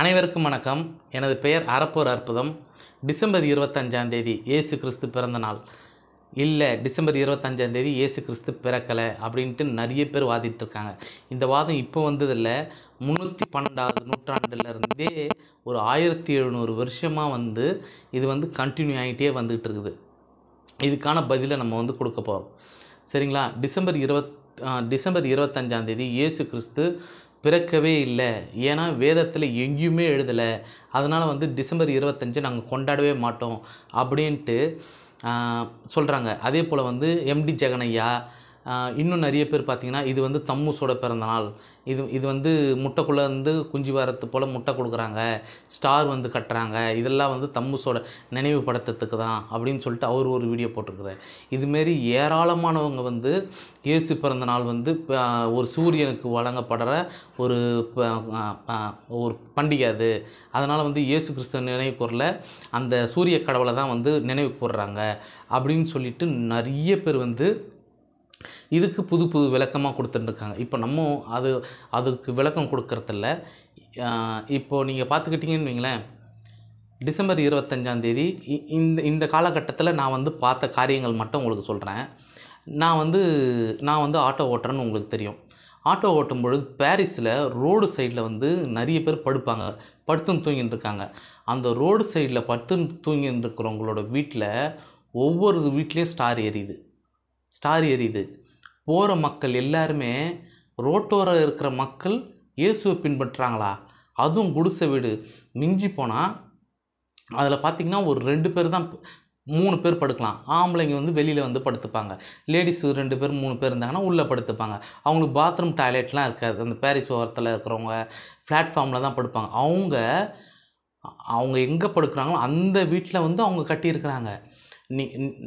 அனைவருக்கும் வணக்கம் எனது பெயர் அறப்போர் அற்புதம் டிசம்பர் இருபத்தஞ்சாம் தேதி ஏசு கிறிஸ்து பிறந்த நாள் இல்லை டிசம்பர் இருபத்தஞ்சாம் தேதி ஏசு கிறிஸ்து பிறக்கலை அப்படின்ட்டு நிறைய பேர் வாதிட்டு இருக்காங்க இந்த வாதம் இப்போ வந்ததில்ல முந்நூற்றி பன்னெண்டாவது நூற்றாண்டுலேருந்தே ஒரு ஆயிரத்தி எழுநூறு வருஷமாக வந்து இது வந்து கண்டினியூ ஆகிட்டே வந்துகிட்டு இருக்குது இதுக்கான பதிலை நம்ம வந்து கொடுக்க போகிறோம் சரிங்களா டிசம்பர் இருபத் டிசம்பர் இருபத்தஞ்சாம் தேதி ஏசு கிறிஸ்து பிறக்கவே இல்லை ஏன்னா வேதத்தில் எங்கேயுமே எழுதலை அதனால் வந்து டிசம்பர் இருபத்தஞ்சு நாங்கள் கொண்டாடவே மாட்டோம் அப்படின்ட்டு சொல்கிறாங்க அதே போல் வந்து எம்டி ஜெகனையா இன்னும் நிறைய பேர் பார்த்திங்கன்னா இது வந்து பிறந்த பிறந்தநாள் இது இது வந்து முட்டைக்குள்ளே வந்து குஞ்சு வாரத்து போல் முட்டை கொடுக்குறாங்க ஸ்டார் வந்து கட்டுறாங்க இதெல்லாம் வந்து தம்முசோட நினைவு படுத்தத்துக்கு தான் அப்படின்னு சொல்லிட்டு அவர் ஒரு வீடியோ போட்டிருக்கிறார் இதுமாரி ஏராளமானவங்க வந்து இயேசு பிறந்த நாள் வந்து ஒரு சூரியனுக்கு வழங்கப்படுற ஒரு ஒரு பண்டிகை அது அதனால் வந்து இயேசு கிறிஸ்துவ நினைவு கூறல அந்த சூரிய கடவுளை தான் வந்து நினைவு போடுறாங்க அப்படின்னு சொல்லிட்டு நிறைய பேர் வந்து இதுக்கு புது புது விளக்கமாக கொடுத்துட்டுருக்காங்க இப்போ நம்ம அது அதுக்கு விளக்கம் கொடுக்குறதில்ல இப்போது நீங்கள் பார்த்துக்கிட்டிங்கன்னு வைங்களேன் டிசம்பர் இருபத்தஞ்சாந்தேதி இந்த இந்த காலகட்டத்தில் நான் வந்து பார்த்த காரியங்கள் மட்டும் உங்களுக்கு சொல்கிறேன் நான் வந்து நான் வந்து ஆட்டோ ஓட்டுறேன்னு உங்களுக்கு தெரியும் ஆட்டோ ஓட்டும் பொழுது பாரிஸில் ரோடு சைடில் வந்து நிறைய பேர் படுப்பாங்க படுத்துன்னு தூங்கிட்டு இருக்காங்க அந்த ரோடு சைடில் படுத்துன்னு தூங்கிட்டு இருக்கிறவங்களோட வீட்டில் ஒவ்வொரு வீட்லேயும் ஸ்டார் எரியுது ஸ்டார் எரியுது போகிற மக்கள் எல்லாருமே ரோட்டோர இருக்கிற மக்கள் இயேசுவை பின்பற்றுறாங்களா அதுவும் குடிசை வீடு மிஞ்சி போனால் அதில் பார்த்திங்கன்னா ஒரு ரெண்டு பேர் தான் மூணு பேர் படுக்கலாம் ஆம்பளைங்க வந்து வெளியில் வந்து படுத்துப்பாங்க லேடிஸ் ரெண்டு பேர் மூணு பேர் இருந்தாங்கன்னா உள்ளே படுத்துப்பாங்க அவங்களுக்கு பாத்ரூம் டாய்லெட்லாம் இருக்காது அந்த பேரிஸ் ஓரத்தில் இருக்கிறவங்க பிளாட்ஃபார்மில் தான் படுப்பாங்க அவங்க அவங்க எங்கே படுக்கிறாங்களோ அந்த வீட்டில் வந்து அவங்க கட்டியிருக்கிறாங்க நீ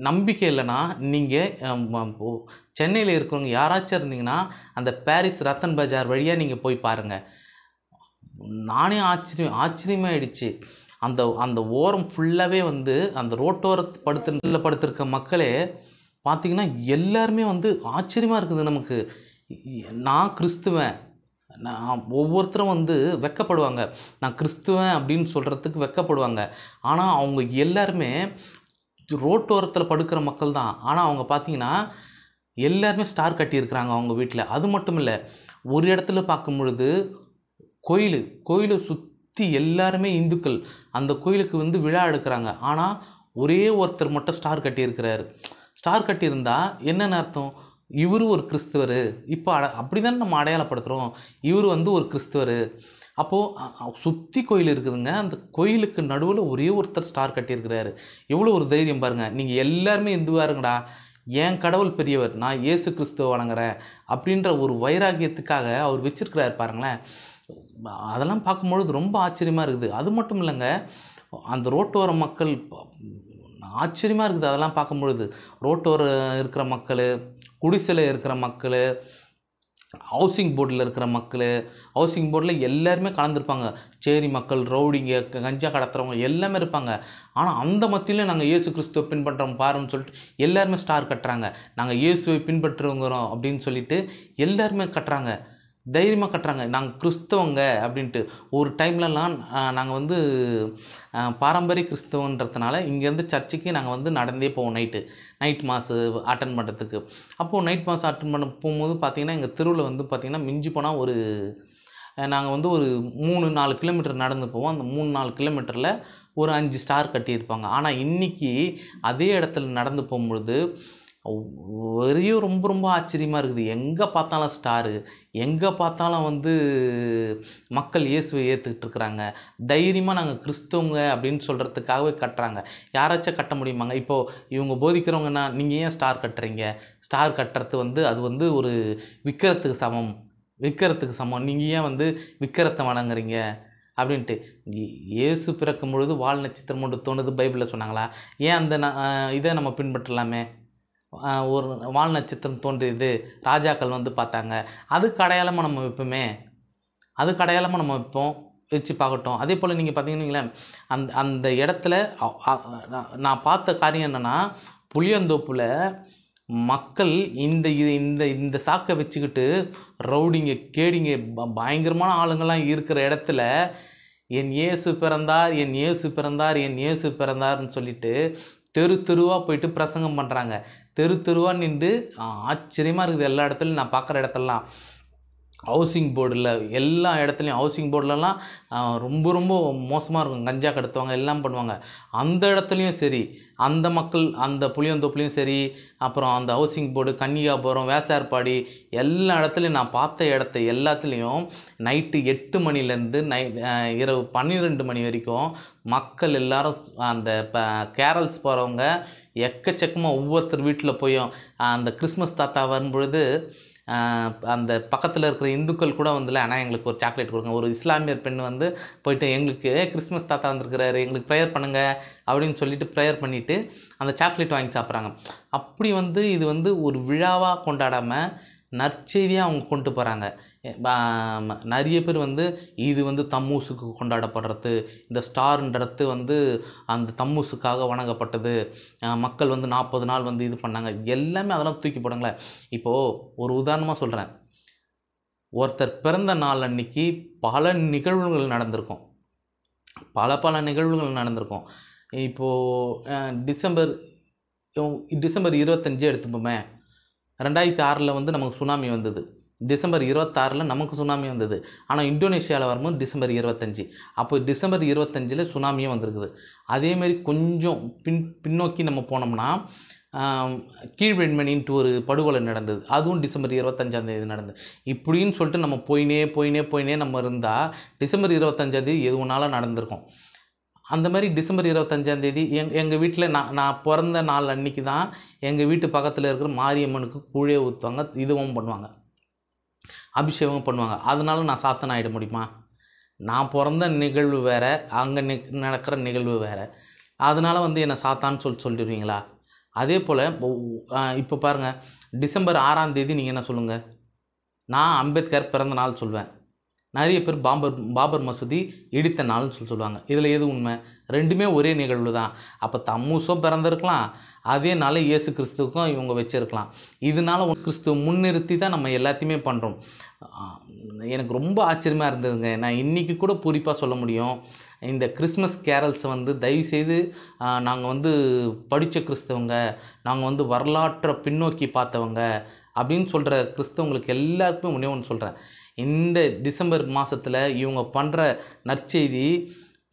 நம்பிக்கை இல்லைன்னா நீங்கள் சென்னையில் இருக்கிறவங்க யாராச்சும் இருந்தீங்கன்னா அந்த பாரிஸ் ரத்தன் பஜார் வழியாக நீங்கள் போய் பாருங்கள் நானே ஆச்சரியம் ஆச்சரியமாயிடுச்சு அந்த அந்த ஓரம் ஃபுல்லாகவே வந்து அந்த ரோட்டோர படுத்து படுத்திருக்க மக்களே பார்த்திங்கன்னா எல்லாருமே வந்து ஆச்சரியமாக இருக்குது நமக்கு நான் கிறிஸ்துவன் நான் ஒவ்வொருத்தரும் வந்து வெக்கப்படுவாங்க நான் கிறிஸ்துவன் அப்படின்னு சொல்கிறதுக்கு வெக்கப்படுவாங்க ஆனால் அவங்க எல்லாருமே ரோட்டோரத்தில் படுக்கிற மக்கள் தான் ஆனால் அவங்க பார்த்தீங்கன்னா எல்லாருமே ஸ்டார் கட்டியிருக்கிறாங்க அவங்க வீட்டில் அது மட்டும் இல்லை ஒரு இடத்துல பார்க்கும் பொழுது கோயில் கோயிலை சுற்றி எல்லாருமே இந்துக்கள் அந்த கோயிலுக்கு வந்து விழா எடுக்கிறாங்க ஆனால் ஒரே ஒருத்தர் மட்டும் ஸ்டார் கட்டியிருக்கிறாரு ஸ்டார் கட்டியிருந்தால் என்னென்ன அர்த்தம் இவர் ஒரு கிறிஸ்துவர் இப்போ அட அப்படி தானே நம்ம அடையாளப்படுத்துகிறோம் இவர் வந்து ஒரு கிறிஸ்துவர் அப்போது சுற்றி கோயில் இருக்குதுங்க அந்த கோயிலுக்கு நடுவில் ஒரே ஒருத்தர் ஸ்டார் கட்டியிருக்கிறாரு எவ்வளோ ஒரு தைரியம் பாருங்கள் நீங்கள் எல்லாருமே இந்துவாக இருங்கடா என் கடவுள் பெரியவர் நான் இயேசு கிறிஸ்துவ வணங்குறேன் அப்படின்ற ஒரு வைராகியத்துக்காக அவர் வச்சிருக்கிறார் பாருங்களேன் அதெல்லாம் பார்க்கும்பொழுது ரொம்ப ஆச்சரியமாக இருக்குது அது மட்டும் இல்லைங்க அந்த ரோட்டோர மக்கள் ஆச்சரியமாக இருக்குது அதெல்லாம் பார்க்கும்பொழுது ரோட்டோர இருக்கிற மக்கள் குடிசையில் இருக்கிற மக்கள் ஹவுசிங் போர்டில் இருக்கிற மக்கள் ஹவுசிங் போர்டில் எல்லாருமே கலந்துருப்பாங்க சேரி மக்கள் ரவுடிங்க கஞ்சா கடத்துறவங்க எல்லாமே இருப்பாங்க ஆனால் அந்த மத்தியில் நாங்கள் இயேசு கிறிஸ்துவை பின்பற்றவங்க பாருன்னு சொல்லிட்டு எல்லாருமே ஸ்டார் கட்டுறாங்க நாங்கள் இயேசுவை பின்பற்றுவோங்கிறோம் அப்படின்னு சொல்லிட்டு எல்லாருமே கட்டுறாங்க தைரியமாக கட்டுறாங்க நாங்கள் கிறிஸ்தவங்க அப்படின்ட்டு ஒரு டைம்லலாம் நாங்கள் வந்து பாரம்பரிய கிறிஸ்தவன்றதுனால இங்கேருந்து சர்ச்சுக்கு நாங்கள் வந்து நடந்தே போவோம் நைட்டு நைட் மாசு அட்டன் பண்ணுறதுக்கு அப்போது நைட் மாசு அட்டன் பண்ண போகும்போது பார்த்திங்கன்னா எங்கள் தெருவில் வந்து பார்த்திங்கன்னா மிஞ்சி போனால் ஒரு நாங்கள் வந்து ஒரு மூணு நாலு கிலோமீட்டர் நடந்து போவோம் அந்த மூணு நாலு கிலோமீட்டரில் ஒரு அஞ்சு ஸ்டார் கட்டியிருப்பாங்க ஆனால் இன்றைக்கி அதே இடத்துல நடந்து போகும்பொழுது வரியும் ரொம்ப ரொம்ப ஆச்சரியமாக இருக்குது எங்கே பார்த்தாலும் ஸ்டாரு எங்கே பார்த்தாலும் வந்து மக்கள் இயேசுவை ஏற்றுக்கிட்டு இருக்கிறாங்க தைரியமாக நாங்கள் கிறிஸ்தவங்க அப்படின்னு சொல்கிறதுக்காகவே கட்டுறாங்க யாராச்சும் கட்ட முடியுமாங்க இப்போது இவங்க போதிக்கிறவங்கன்னா நீங்கள் ஏன் ஸ்டார் கட்டுறீங்க ஸ்டார் கட்டுறது வந்து அது வந்து ஒரு விற்கிறத்துக்கு சமம் விற்கிறத்துக்கு சமம் நீங்கள் ஏன் வந்து விற்கிறத்தை வணங்குறீங்க அப்படின்ட்டு இயேசு பிறக்கும் பொழுது வால் நட்சத்திரம் ஒன்று தோணுது பைபிளில் சொன்னாங்களா ஏன் அந்த இதை நம்ம பின்பற்றலாமே ஒரு வால் நட்சத்திரம் தோன்றியது ராஜாக்கள் வந்து பார்த்தாங்க அதுக்கு அடையாளமாக நம்ம வைப்போமே அதுக்கு அடையாளமாக நம்ம வைப்போம் வச்சு பார்க்கட்டும் அதே போல் நீங்கள் பார்த்தீங்கன்னீங்களேன் அந்த அந்த இடத்துல நான் பார்த்த காரியம் என்னென்னா புளியந்தோப்பில் மக்கள் இந்த இது இந்த இந்த சாக்கை வச்சுக்கிட்டு ரவுடிங்க கேடிங்க பயங்கரமான ஆளுங்கள்லாம் இருக்கிற இடத்துல என் ஏசு பிறந்தார் என் ஏசு பிறந்தார் என் ஏசு பிறந்தார்னு சொல்லிட்டு தெரு தெருவாக போயிட்டு பிரசங்கம் பண்ணுறாங்க தெரு தெருவாக நின்று ஆச்சரியமாக இருக்குது எல்லா இடத்துலையும் நான் பார்க்குற இடத்துலலாம் ஹவுசிங் போர்டில் எல்லா இடத்துலையும் ஹவுசிங் போர்டிலலாம் ரொம்ப ரொம்ப மோசமாக இருக்கும் கஞ்சா கடத்துவாங்க எல்லாம் பண்ணுவாங்க அந்த இடத்துலையும் சரி அந்த மக்கள் அந்த புளியந்தோப்புலையும் சரி அப்புறம் அந்த ஹவுசிங் போர்டு கன்னிகாபுரம் வேசார்பாடி எல்லா இடத்துலையும் நான் பார்த்த இடத்த எல்லாத்துலேயும் நைட்டு எட்டு மணிலேருந்து நை இரவு பன்னிரெண்டு மணி வரைக்கும் மக்கள் எல்லாரும் அந்த இப்போ கேரல்ஸ் போகிறவங்க எக்கச்சக்கமாக ஒவ்வொருத்தர் வீட்டில் போயும் அந்த கிறிஸ்மஸ் தாத்தா வரும்பொழுது அந்த பக்கத்தில் இருக்கிற இந்துக்கள் கூட வந்துல ஆனால் எங்களுக்கு ஒரு சாக்லேட் கொடுங்க ஒரு இஸ்லாமியர் பெண் வந்து போயிட்டு எங்களுக்கு கிறிஸ்மஸ் தாத்தா வந்திருக்கிறாரு எங்களுக்கு ப்ரேயர் பண்ணுங்கள் அப்படின்னு சொல்லிட்டு ப்ரேயர் பண்ணிவிட்டு அந்த சாக்லேட் வாங்கி சாப்பிட்றாங்க அப்படி வந்து இது வந்து ஒரு விழாவாக கொண்டாடாமல் நற்செய்தியாக அவங்க கொண்டு போகிறாங்க நிறைய பேர் வந்து இது வந்து தம்மூசுக்கு கொண்டாடப்படுறது இந்த ஸ்டார்ன்றது வந்து அந்த தம்மூசுக்காக வணங்கப்பட்டது மக்கள் வந்து நாற்பது நாள் வந்து இது பண்ணாங்க எல்லாமே அதெல்லாம் தூக்கி போடுங்களேன் இப்போது ஒரு உதாரணமாக சொல்கிறேன் ஒருத்தர் பிறந்த நாள் அன்னைக்கு பல நிகழ்வுகள் நடந்திருக்கும் பல பல நிகழ்வுகள் நடந்திருக்கும் இப்போது டிசம்பர் டிசம்பர் இருபத்தஞ்சு எடுத்துப்போமே ரெண்டாயிரத்தி ஆறில் வந்து நமக்கு சுனாமி வந்தது டிசம்பர் இருபத்தாறில் நமக்கு சுனாமி வந்தது ஆனால் இந்தோனேஷியாவில் வரும்போது டிசம்பர் இருபத்தஞ்சி அப்போ டிசம்பர் இருபத்தஞ்சில் சுனாமியும் வந்திருக்குது அதேமாரி கொஞ்சம் பின் பின்னோக்கி நம்ம போனோம்னா கீழ்வெண்மணின்ட்டு ஒரு படுகொலை நடந்தது அதுவும் டிசம்பர் இருபத்தஞ்சாந்தேதி நடந்தது இப்படின்னு சொல்லிட்டு நம்ம போயினே போயினே போயினே நம்ம இருந்தால் டிசம்பர் இருபத்தஞ்சாந்தேதி எதுவுனால நடந்திருக்கும் அந்த மாதிரி டிசம்பர் இருபத்தஞ்சாந்தேதி எங் எங்கள் வீட்டில் நான் நான் பிறந்த நாள் அன்னைக்கு தான் எங்கள் வீட்டு பக்கத்தில் இருக்கிற மாரியம்மனுக்கு கூழே ஊற்றுவாங்க இதுவும் பண்ணுவாங்க அபிஷேகம் பண்ணுவாங்க அதனால நான் சாத்தன் ஆகிட முடியுமா நான் பிறந்த நிகழ்வு வேறு அங்கே நி நடக்கிற நிகழ்வு வேறு அதனால் வந்து என்னை சாத்தான்னு சொல்லி சொல்லிடுவீங்களா அதே போல் இப்போ பாருங்கள் டிசம்பர் ஆறாம் தேதி நீங்கள் என்ன சொல்லுங்கள் நான் அம்பேத்கர் பிறந்த நாள் சொல்வேன் நிறைய பேர் பாம்பர் பாபர் மசூதி இடித்த நாள்னு சொல்லி சொல்லுவாங்க இதில் எது உண்மை ரெண்டுமே ஒரே நிகழ்வு தான் அப்போ தம்மூசோ பிறந்திருக்கலாம் அதே நாள் இயேசு கிறிஸ்துக்கும் இவங்க வச்சுருக்கலாம் இதனால கிறிஸ்துவ முன்னிறுத்தி தான் நம்ம எல்லாத்தையுமே பண்ணுறோம் எனக்கு ரொம்ப ஆச்சரியமாக இருந்ததுங்க நான் இன்றைக்கி கூட குறிப்பாக சொல்ல முடியும் இந்த கிறிஸ்மஸ் கேரல்ஸ் வந்து தயவுசெய்து நாங்கள் வந்து படித்த கிறிஸ்தவங்க நாங்கள் வந்து வரலாற்றை பின்னோக்கி பார்த்தவங்க அப்படின்னு சொல்கிற கிறிஸ்தவங்களுக்கு எல்லாருக்குமே ஒன்றே ஒன்று சொல்கிறேன் இந்த டிசம்பர் மாதத்தில் இவங்க பண்ணுற நற்செய்தி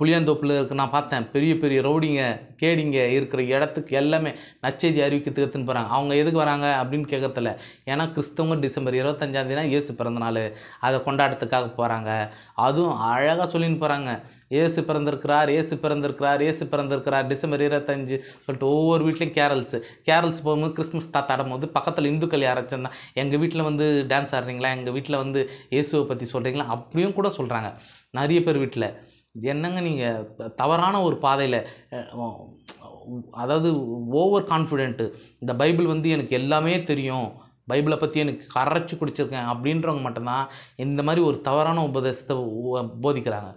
புளியந்தோப்பில் இருக்குது நான் பார்த்தேன் பெரிய பெரிய ரவுடிங்க கேடிங்க இருக்கிற இடத்துக்கு எல்லாமே நச்செய்தி அறிவிக்கிறதுக்கு எடுத்துன்னு போகிறாங்க அவங்க எதுக்கு வராங்க அப்படின்னு கேட்கறதில்ல ஏன்னா கிறிஸ்தவங்க டிசம்பர் இருபத்தஞ்சாந்தேதினா இயேசு பிறந்தநாள் அதை கொண்டாடத்துக்காக போகிறாங்க அதுவும் அழகாக சொல்லின்னு போகிறாங்க ஏசு பிறந்திருக்கிறார் ஏசு பிறந்திருக்கிறார் ஏசு பிறந்திருக்கிறார் டிசம்பர் இருபத்தஞ்சு சொல்லிட்டு ஒவ்வொரு வீட்லேயும் கேரல்ஸ் கேரல்ஸ் போகும்போது கிறிஸ்மஸ் தாத்தா ஆடும்போது பக்கத்தில் இந்துக்கள் யாராச்சும் தான் எங்கள் வீட்டில் வந்து டான்ஸ் ஆடுறீங்களா எங்கள் வீட்டில் வந்து இயேசுவை பற்றி சொல்கிறீங்களா அப்படியும் கூட சொல்கிறாங்க நிறைய பேர் வீட்டில் இது என்னங்க நீங்கள் தவறான ஒரு பாதையில் அதாவது ஓவர் கான்ஃபிடென்ட்டு இந்த பைபிள் வந்து எனக்கு எல்லாமே தெரியும் பைபிளை பற்றி எனக்கு கரைச்சி குடிச்சிருக்கேன் அப்படின்றவங்க மட்டும்தான் இந்த மாதிரி ஒரு தவறான உபதேசத்தை போதிக்கிறாங்க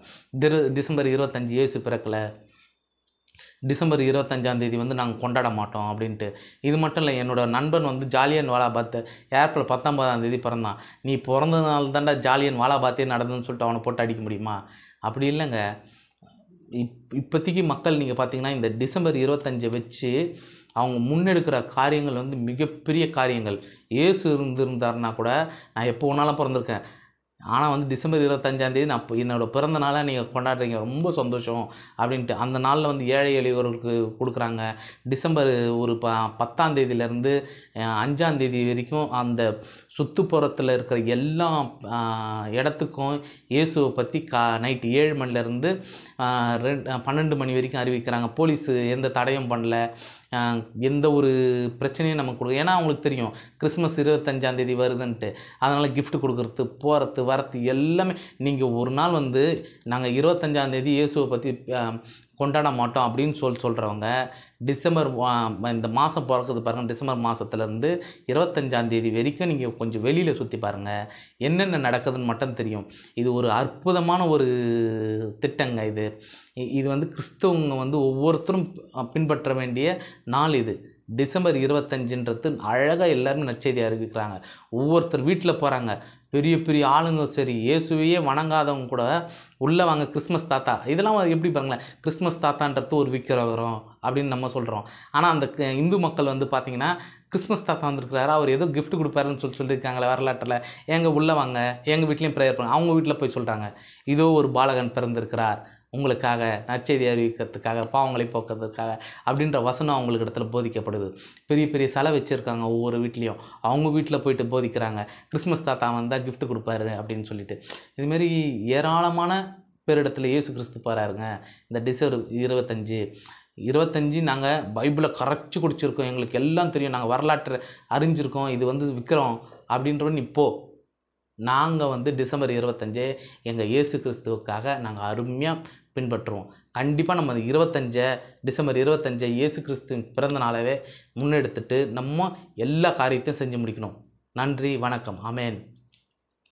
திரு டிசம்பர் இருபத்தஞ்சி ஏசு பிறக்கலை டிசம்பர் இருபத்தஞ்சாந்தேதி வந்து நாங்கள் கொண்டாட மாட்டோம் அப்படின்ட்டு இது மட்டும் இல்லை என்னோடய நண்பன் வந்து ஜாலியன் வாலாபாத் ஏப்ரல் பத்தொம்பதாந்தேதி பிறந்தான் நீ பிறந்ததுனால தாண்டா ஜாலியன் வாலாபாத்தே நடந்துன்னு சொல்லிட்டு அவனை போட்டு அடிக்க முடியுமா அப்படி இல்லைங்க இப் இப்போதைக்கு மக்கள் நீங்கள் பார்த்தீங்கன்னா இந்த டிசம்பர் இருபத்தஞ்சை வச்சு அவங்க முன்னெடுக்கிற காரியங்கள் வந்து மிகப்பெரிய காரியங்கள் ஏசு இருந்திருந்தாருனா கூட நான் எப்போ ஒன்றாலும் பிறந்திருக்கேன் ஆனால் வந்து டிசம்பர் இருபத்தஞ்சாந்தேதி நான் என்னோடய பிறந்த நாளாக நீங்கள் கொண்டாடுறீங்க ரொம்ப சந்தோஷம் அப்படின்ட்டு அந்த நாளில் வந்து ஏழை எளியவர்களுக்கு கொடுக்குறாங்க டிசம்பர் ஒரு ப தேதியிலேருந்து அஞ்சாந்தேதி வரைக்கும் அந்த சுற்றுப்புறத்தில் இருக்கிற எல்லா இடத்துக்கும் இயேசுவை பற்றி கா நைட்டு ஏழு மணிலேருந்து ரெண்டு பன்னெண்டு மணி வரைக்கும் அறிவிக்கிறாங்க போலீஸு எந்த தடையும் பண்ணல எந்த ஒரு பிரச்சனையும் நம்ம கொடுக்க ஏன்னா அவங்களுக்கு தெரியும் கிறிஸ்மஸ் இருபத்தஞ்சாந்தேதி வருதுன்ட்டு அதனால் கிஃப்ட் கொடுக்குறது போகிறது வரத்து எல்லாமே நீங்கள் ஒரு நாள் வந்து நாங்கள் இருபத்தஞ்சாந்தேதி இயேசுவை பற்றி கொண்டாட மாட்டோம் அப்படின்னு சொல் சொல்கிறவங்க டிசம்பர் இந்த மாதம் பிறக்குது பாருங்கள் டிசம்பர் மாதத்துலேருந்து இருபத்தஞ்சாந்தேதி வரைக்கும் நீங்கள் கொஞ்சம் வெளியில் சுற்றி பாருங்கள் என்னென்ன நடக்குதுன்னு மட்டும் தெரியும் இது ஒரு அற்புதமான ஒரு திட்டங்க இது இது வந்து கிறிஸ்தவங்க வந்து ஒவ்வொருத்தரும் பின்பற்ற வேண்டிய நாள் இது டிசம்பர் இருபத்தஞ்சுன்றது அழகாக எல்லாருமே நற்செய்தியாக அறிவிக்கிறாங்க ஒவ்வொருத்தர் வீட்டில் போகிறாங்க பெரிய பெரிய ஆளுங்க சரி இயேசுவையே வணங்காதவங்க கூட உள்ளே வாங்க கிறிஸ்மஸ் தாத்தா இதெல்லாம் எப்படி பாருங்களேன் கிறிஸ்மஸ் தாத்தான்றது ஒரு விக்கிறவரும் அப்படின்னு நம்ம சொல்கிறோம் ஆனால் அந்த இந்து மக்கள் வந்து பார்த்திங்கன்னா கிறிஸ்மஸ் தாத்தா வந்திருக்கிறாரு அவர் ஏதோ கிஃப்ட் கொடுப்பாருன்னு சொல்லி சொல்லியிருக்காங்களே வரலாற்றில் எங்கள் உள்ளே வாங்க எங்கள் வீட்லேயும் ப்ரேயர் பண்ணுங்க அவங்க வீட்டில் போய் சொல்கிறாங்க இதோ ஒரு பாலகன் பிறந்திருக்கிறார் உங்களுக்காக நற்செய்தி அறிவிக்கிறதுக்காக பாவங்களை போக்குறதுக்காக அப்படின்ற வசனம் அவங்களுக்கு இடத்துல போதிக்கப்படுது பெரிய பெரிய சலை வச்சுருக்காங்க ஒவ்வொரு வீட்லேயும் அவங்க வீட்டில் போயிட்டு போதிக்கிறாங்க கிறிஸ்மஸ் தாத்தா வந்தால் கிஃப்ட் கொடுப்பாரு அப்படின்னு சொல்லிட்டு இதுமாரி ஏராளமான பேரிடத்தில் இயேசு கிறிஸ்து போகிறாருங்க இந்த டிசம்பர் இருபத்தஞ்சு இருபத்தஞ்சி நாங்கள் பைபிளை கரைச்சி குடிச்சிருக்கோம் எங்களுக்கு எல்லாம் தெரியும் நாங்கள் வரலாற்றை அறிஞ்சிருக்கோம் இது வந்து விற்கிறோம் அப்படின்றவன் இப்போது நாங்கள் வந்து டிசம்பர் இருபத்தஞ்சு எங்கள் இயேசு கிறிஸ்துவுக்காக நாங்கள் அருமையாக பின்பற்றுவோம் கண்டிப்பாக நம்ம இருபத்தஞ்சை டிசம்பர் இருபத்தஞ்சை இயேசு கிறிஸ்துவின் பிறந்த நாளாவே முன்னெடுத்துட்டு நம்ம எல்லா காரியத்தையும் செஞ்சு முடிக்கணும் நன்றி வணக்கம் அமேன்